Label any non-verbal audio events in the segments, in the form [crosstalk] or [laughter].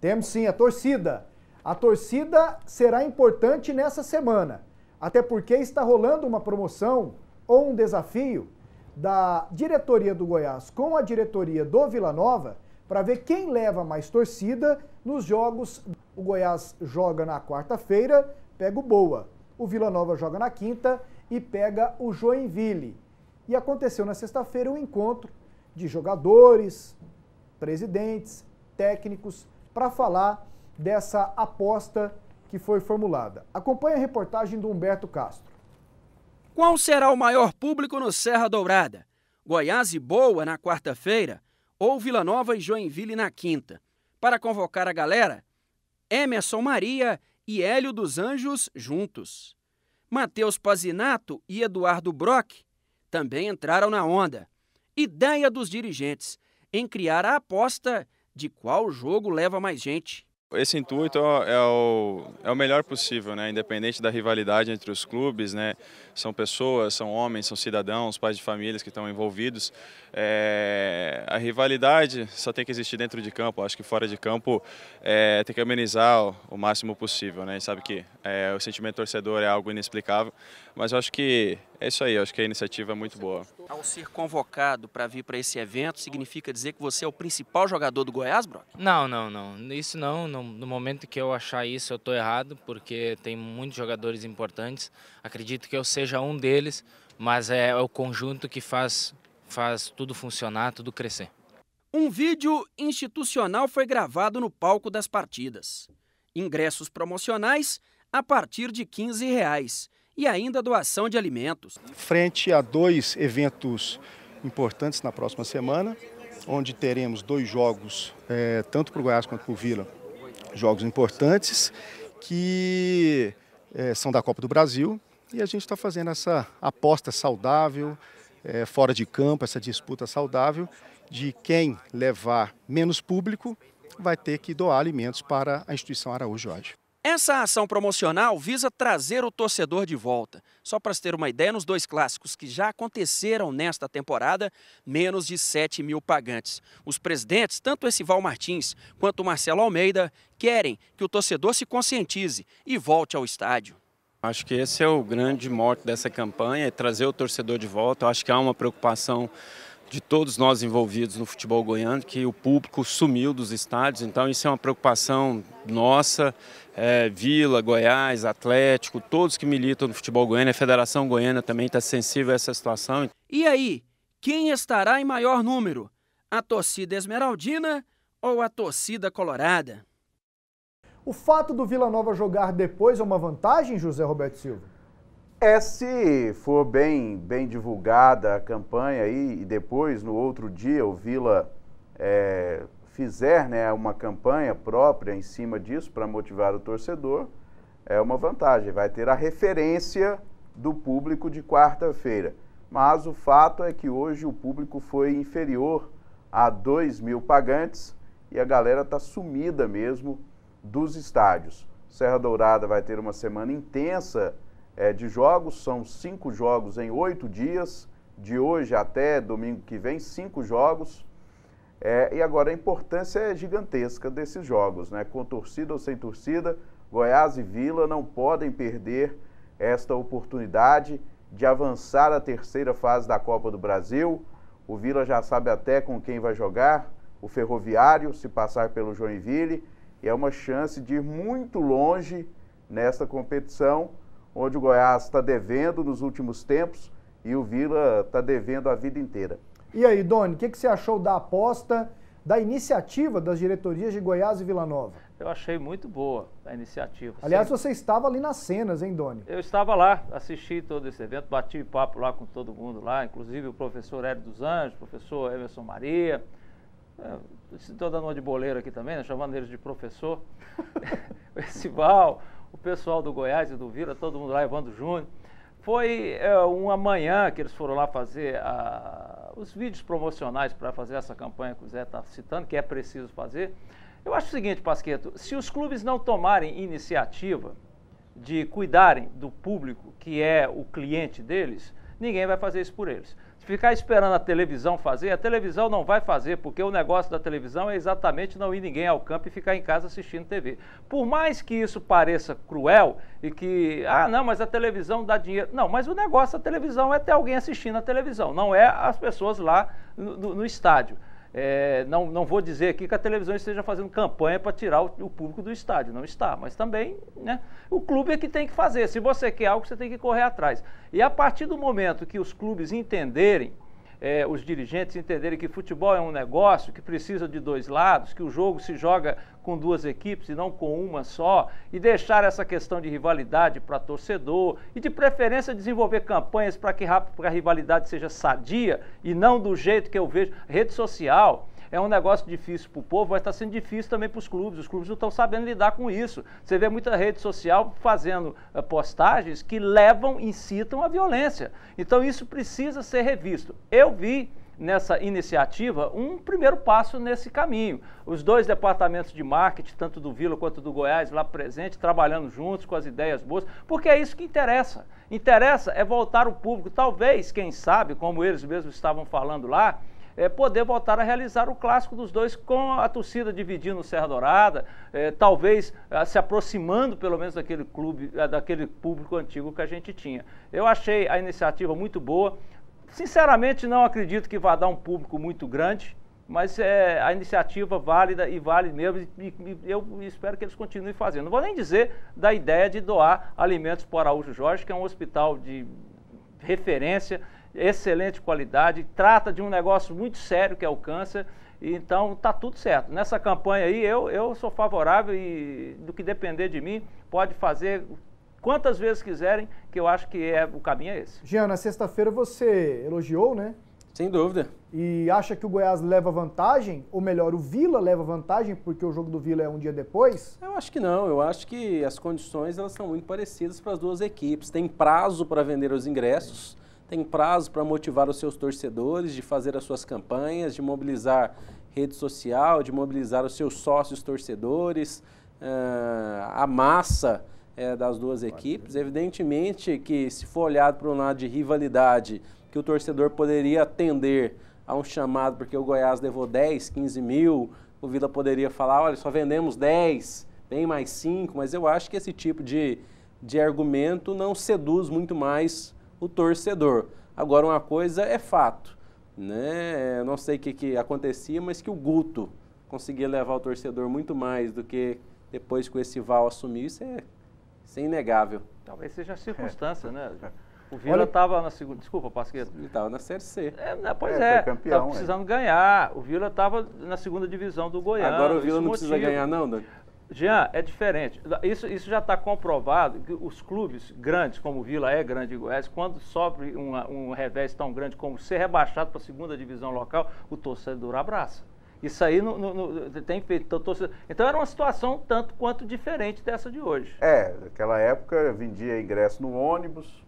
Temos sim a torcida. A torcida será importante nessa semana, até porque está rolando uma promoção ou um desafio da diretoria do Goiás com a diretoria do Vila Nova para ver quem leva mais torcida nos jogos. O Goiás joga na quarta-feira, pega o Boa. O Vila Nova joga na quinta e pega o Joinville. E aconteceu na sexta-feira um encontro de jogadores, presidentes, técnicos, para falar dessa aposta que foi formulada. Acompanhe a reportagem do Humberto Castro. Qual será o maior público no Serra Dourada? Goiás e Boa na quarta-feira ou Vila Nova e Joinville na quinta? Para convocar a galera, Emerson Maria e Hélio dos Anjos juntos. Matheus Pazinato e Eduardo Brock também entraram na onda. Ideia dos dirigentes em criar a aposta de qual jogo leva mais gente. Esse intuito é, é o, é o melhor possível, né? independente da rivalidade entre os clubes. Né? São pessoas, são homens, são cidadãos, pais de famílias que estão envolvidos. É, a rivalidade só tem que existir dentro de campo. Acho que fora de campo é, tem que amenizar o, o máximo possível. Né? Sabe que é, o sentimento torcedor é algo inexplicável, mas acho que é isso aí, acho que a iniciativa é muito boa. Ao ser convocado para vir para esse evento, significa dizer que você é o principal jogador do Goiás, Brock? Não, não, não. Isso não. No momento que eu achar isso, eu estou errado, porque tem muitos jogadores importantes. Acredito que eu seja um deles, mas é, é o conjunto que faz, faz tudo funcionar, tudo crescer. Um vídeo institucional foi gravado no palco das partidas. Ingressos promocionais a partir de R$ 15 reais e ainda a doação de alimentos. Frente a dois eventos importantes na próxima semana, onde teremos dois jogos, é, tanto para o Goiás quanto para o Vila, jogos importantes, que é, são da Copa do Brasil. E a gente está fazendo essa aposta saudável, é, fora de campo, essa disputa saudável, de quem levar menos público vai ter que doar alimentos para a instituição Araújo Jorge. Essa ação promocional visa trazer o torcedor de volta. Só para ter uma ideia, nos dois clássicos que já aconteceram nesta temporada, menos de 7 mil pagantes. Os presidentes, tanto esse Val Martins quanto o Marcelo Almeida, querem que o torcedor se conscientize e volte ao estádio. Acho que esse é o grande mote dessa campanha, é trazer o torcedor de volta. Acho que há uma preocupação de todos nós envolvidos no futebol goiano, que o público sumiu dos estádios, então isso é uma preocupação nossa, é, Vila, Goiás, Atlético, todos que militam no futebol goiano, a Federação Goiana também está sensível a essa situação. E aí, quem estará em maior número? A torcida esmeraldina ou a torcida colorada? O fato do Vila Nova jogar depois é uma vantagem, José Roberto Silva? É, se for bem, bem divulgada a campanha aí, e depois, no outro dia, o Vila é, fizer né, uma campanha própria em cima disso para motivar o torcedor, é uma vantagem. Vai ter a referência do público de quarta-feira. Mas o fato é que hoje o público foi inferior a 2 mil pagantes e a galera está sumida mesmo dos estádios. Serra Dourada vai ter uma semana intensa é, de jogos, são cinco jogos em oito dias, de hoje até domingo que vem, cinco jogos. É, e agora a importância é gigantesca desses jogos, né? Com torcida ou sem torcida, Goiás e Vila não podem perder esta oportunidade de avançar à terceira fase da Copa do Brasil. O Vila já sabe até com quem vai jogar, o Ferroviário, se passar pelo Joinville, e é uma chance de ir muito longe nesta competição onde o Goiás está devendo nos últimos tempos e o Vila está devendo a vida inteira. E aí, Doni, o que, que você achou da aposta, da iniciativa das diretorias de Goiás e Vila Nova? Eu achei muito boa a iniciativa. Aliás, você estava ali nas cenas, hein, Doni? Eu estava lá, assisti todo esse evento, bati papo lá com todo mundo lá, inclusive o professor Hélio dos Anjos, o professor Emerson Maria. É, estou dando uma de boleiro aqui também, né, chamando eles de professor. o [laughs] festival. [laughs] o pessoal do Goiás e do Vila, todo mundo lá, Evandro Júnior. Foi é, uma manhã que eles foram lá fazer a, os vídeos promocionais para fazer essa campanha que o Zé está citando, que é preciso fazer. Eu acho o seguinte, Pasqueto, se os clubes não tomarem iniciativa de cuidarem do público que é o cliente deles, ninguém vai fazer isso por eles. Se ficar esperando a televisão fazer, a televisão não vai fazer, porque o negócio da televisão é exatamente não ir ninguém ao campo e ficar em casa assistindo TV. Por mais que isso pareça cruel e que, ah, não, mas a televisão dá dinheiro. Não, mas o negócio da televisão é ter alguém assistindo a televisão, não é as pessoas lá no, no, no estádio. É, não, não vou dizer aqui que a televisão esteja fazendo campanha para tirar o, o, público do estádio, não está, mas também né, o clube é que tem que fazer. Se você quer algo, você tem que correr atrás. E a partir do momento que os clubes entenderem é, os dirigentes entenderem que futebol é um negócio que precisa de dois lados, que o jogo se joga com duas equipes e não com uma só, e deixar essa questão de rivalidade para torcedor e de preferência desenvolver campanhas para que a rivalidade seja sadia e não do jeito que eu vejo rede social é um negócio difícil para o povo, mas está sendo difícil também para os clubes. Os clubes não estão sabendo lidar com isso. Você vê muita rede social fazendo eh, postagens que levam, incitam a violência. Então isso precisa ser revisto. Eu vi nessa iniciativa um primeiro passo nesse caminho. Os dois departamentos de marketing, tanto do Vila quanto do Goiás, lá presente, trabalhando juntos com as ideias boas, porque é isso que interessa. Interessa é voltar o público, talvez, quem sabe, como eles mesmos estavam falando lá, é, poder voltar a realizar o clássico dos dois com a torcida dividindo o Serra Dourada, é, talvez é, se aproximando pelo menos daquele clube, ah, daquele público antigo que a gente tinha. Eu achei a iniciativa muito boa. Sinceramente, não acredito que vá dar um público muito grande, mas é a iniciativa válida e vale mesmo, e, e, eu espero que eles continuem fazendo. Não vou nem dizer da ideia de doar alimentos para o Araújo Jorge, que é um hospital de referência excelente qualidade, trata de um negócio muito sério que é o câncer. Então tá tudo certo. Nessa campanha aí eu, eu sou favorável e do que depender de mim, pode fazer quantas vezes quiserem, que eu acho que é o caminho é esse. Jean, na sexta-feira você elogiou, né? Sem dúvida. E acha que o Goiás leva vantagem, ou melhor, o Vila leva vantagem porque o jogo do Vila é um dia depois? Eu acho que não. Eu acho que as condições elas são muito parecidas para as duas equipes. Tem prazo para vender os ingressos. É tem prazo para motivar os seus torcedores, de fazer as suas campanhas, de mobilizar rede social, de mobilizar os seus sócios torcedores, eh, a massa eh, das duas equipes. Evidentemente que se for olhado para um lado de rivalidade, que o torcedor poderia atender a um chamado porque o Goiás levou 10, 15 mil, o Vila poderia falar, olha, só vendemos 10, bem mais 5, mas eu acho que esse tipo de, de argumento não seduz muito mais o torcedor. Agora, uma coisa é fato, né? Não sei o que, que acontecia, mas que o Guto conseguia levar o torcedor muito mais do que depois que o Essival assumiu, isso é, isso é inegável. Talvez seja a circunstância, né? é. né? O Vila estava na segunda. Desculpa, Pasqueta. Ele estava na Série C. É, né, pois é. Estava é, é. precisando é. ganhar. O Vila estava na segunda divisão do Goiás Agora o Vila não motivo. precisa ganhar, não, Dani? Jean, é diferente. Isso, isso já está comprovado que os clubes grandes, como o Vila é grande e Goiás, quando sofre uma, um revés tão grande como ser rebaixado para a segunda divisão local, o torcedor abraça. Isso aí no, no, no, tem feito. Torcedor. Então era uma situação tanto quanto diferente dessa de hoje. É, naquela época eu vendia ingresso no ônibus,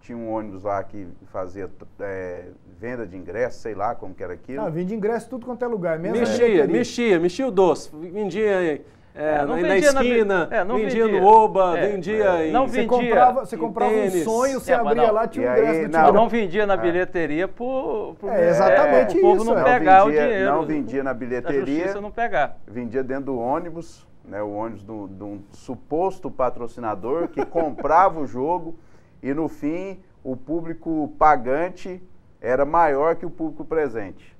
tinha um ônibus lá que fazia é, venda de ingresso, sei lá como que era aquilo. Ah, vendia ingresso tudo quanto é lugar, é mesmo. Mexia, mexia, mexia o doce, vendia é, é, não na, esquina, na... É, não vendia, vendia, no Oba, é, vendia é, em... Não vendia. Você comprava, você comprava um sonho, você é, abria mano, lá, tinha um ingresso do não, não vendia na bilheteria por... por é, exatamente o povo isso, não pegar vendia, o dinheiro. Não vendia na bilheteria. não pegar. Vendia dentro do ônibus, né, o ônibus de um suposto patrocinador que comprava o jogo e no fim o público pagante era maior que o público presente.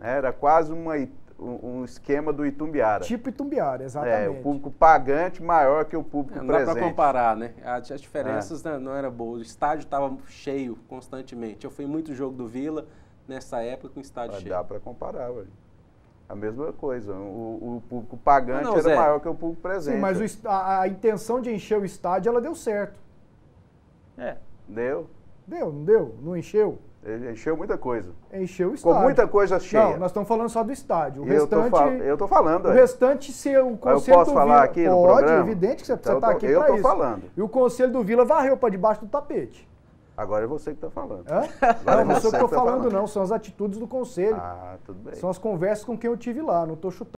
Era quase uma um, esquema do Itumbiara. Tipo Itumbiara, exatamente. É, o público pagante maior que o público não é, presente. Não dá para comparar, né? As, diferenças é. Né, não, era eram boas. O estádio estava cheio constantemente. Eu fui muito jogo do Vila nessa época com o estádio Mas cheio. Dá para comparar, velho. A mesma coisa. O, o público pagante não, não, era maior que o público presente. Sim, mas o, a, a, intenção de encher o estádio, ela deu certo. É. Deu? Deu, não deu? Não encheu? Encheu muita coisa. Encheu o estádio. Com muita coisa cheia. Não, nós estamos falando só do estádio. O eu restante. fal... Eu estou falando. O é. restante, se o Conselho. Eu posso do falar Vila... aqui Pode, no programa? É evidente que você está aqui para isso. Eu estou falando. E o Conselho do Vila varreu para debaixo do tapete. Agora é você que está falando. Hã? [laughs] Agora não, é você que estou tá falando, falando, não. São as atitudes do Conselho. Ah, tudo bem. São as conversas com quem eu tive lá. Não estou chutando.